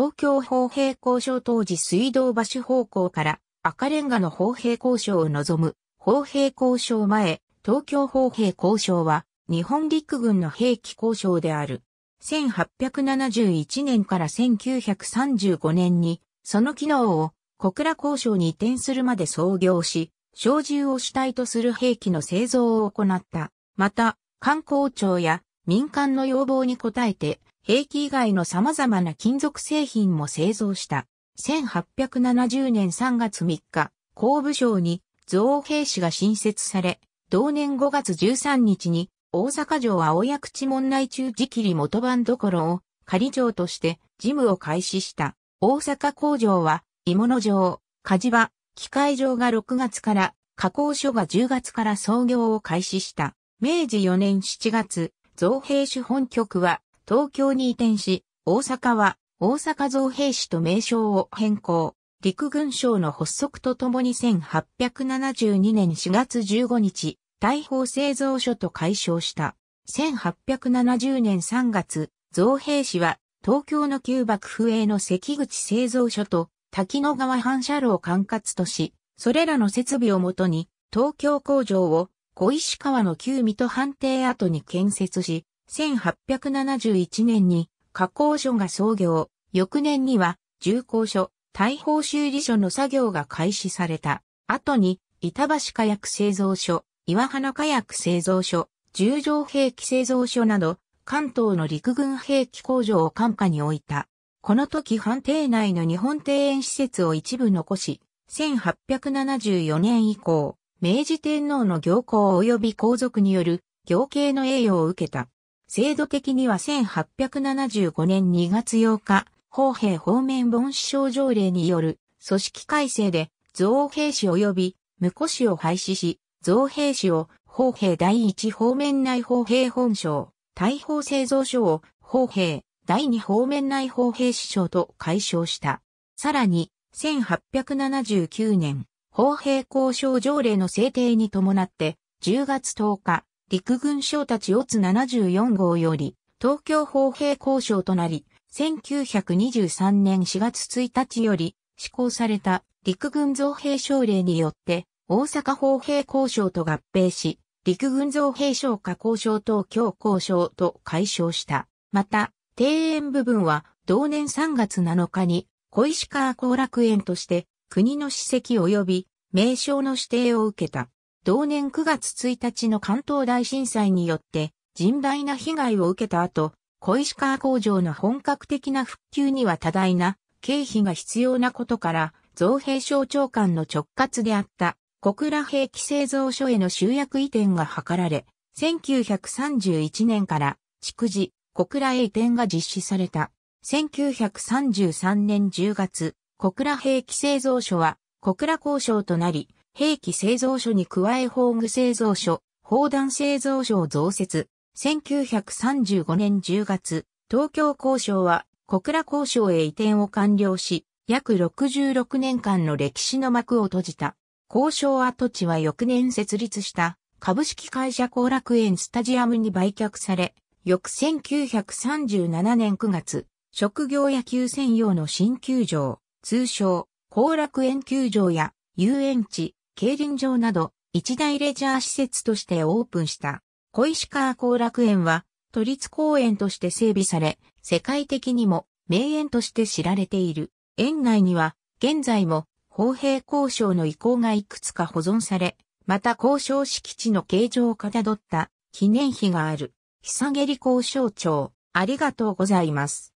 東京方平交渉当時水道橋方向から赤レンガの方平交渉を望む方平交渉前、東京方平交渉は日本陸軍の兵器交渉である。1871年から1935年にその機能を小倉交渉に移転するまで創業し、小銃を主体とする兵器の製造を行った。また、官公庁や民間の要望に応えて、兵器以外の様々な金属製品も製造した。1870年3月3日、工部省に造兵士が新設され、同年5月13日に大阪城青谷口門内中地切元番どころを仮城として事務を開始した。大阪工場は鋳物場、火事場、機械場が6月から、加工所が10月から創業を開始した。明治4年7月、造兵士本局は東京に移転し、大阪は大阪造兵市と名称を変更。陸軍省の発足とともに1872年4月15日、大砲製造所と解消した。1870年3月、造兵市は東京の旧幕府営の関口製造所と滝野川反射炉を管轄とし、それらの設備をもとに東京工場を小石川の旧水戸判定跡に建設し、1871年に加工所が創業、翌年には重工所、大砲修理所の作業が開始された。後に、板橋火薬製造所、岩花火薬製造所、十条兵器製造所など、関東の陸軍兵器工場を管下に置いた。この時藩邸内の日本庭園施設を一部残し、1874年以降、明治天皇の行幸及び皇族による行慶の栄誉を受けた。制度的には1875年2月8日、法兵方面本市省条例による組織改正で、造兵士及び婿士を廃止し、造兵士を法兵第一方面内法兵本省、大砲製造所を法兵第二方面内法兵士省と解消した。さらに、1879年、法兵交渉条例の制定に伴って、10月10日、陸軍省たちオツ74号より、東京砲兵交渉となり、1923年4月1日より施行された陸軍造兵省令によって大阪砲兵交渉と合併し、陸軍造兵省下交渉東強交渉と解消した。また、庭園部分は同年3月7日に小石川後楽園として国の史跡及び名称の指定を受けた。同年9月1日の関東大震災によって甚大な被害を受けた後、小石川工場の本格的な復旧には多大な経費が必要なことから、造幣省長官の直轄であった小倉兵器製造所への集約移転が図られ、1931年から築地小倉へ移転が実施された。1933年10月、小倉兵器製造所は小倉交渉となり、兵器製造所に加え宝具製造所、砲弾製造所を増設。1935年10月、東京交渉は小倉交渉へ移転を完了し、約66年間の歴史の幕を閉じた。交渉跡地は翌年設立した株式会社後楽園スタジアムに売却され、翌1937年9月、職業野球専用の新球場、通称後楽園球場や遊園地、競輪場など一大レジャー施設としてオープンした。小石川後楽園は都立公園として整備され、世界的にも名園として知られている。園内には現在も公平交渉の意向がいくつか保存され、また交渉敷地の形状をかたどった記念碑がある。久下り交渉長、ありがとうございます。